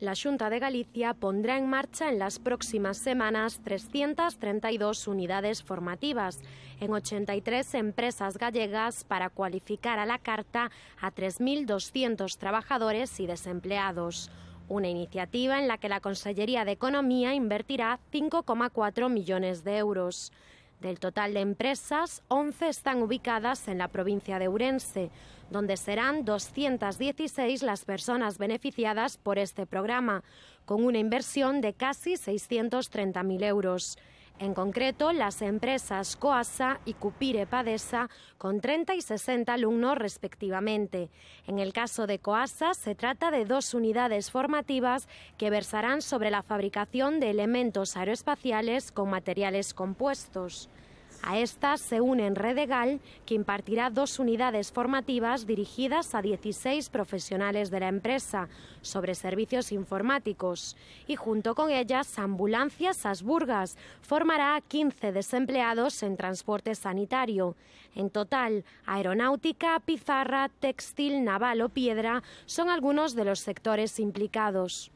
La Junta de Galicia pondrá en marcha en las próximas semanas 332 unidades formativas en 83 empresas gallegas para cualificar a la carta a 3.200 trabajadores y desempleados una iniciativa en la que la Consellería de Economía invertirá 5,4 millones de euros. Del total de empresas, 11 están ubicadas en la provincia de Urense, donde serán 216 las personas beneficiadas por este programa, con una inversión de casi 630.000 euros. En concreto, las empresas Coasa y Cupire Padesa, con 30 y 60 alumnos respectivamente. En el caso de Coasa, se trata de dos unidades formativas que versarán sobre la fabricación de elementos aeroespaciales con materiales compuestos. A estas se unen Redegal, que impartirá dos unidades formativas dirigidas a 16 profesionales de la empresa sobre servicios informáticos. Y junto con ellas, Ambulancias Asburgas formará a 15 desempleados en transporte sanitario. En total, aeronáutica, pizarra, textil, naval o piedra son algunos de los sectores implicados.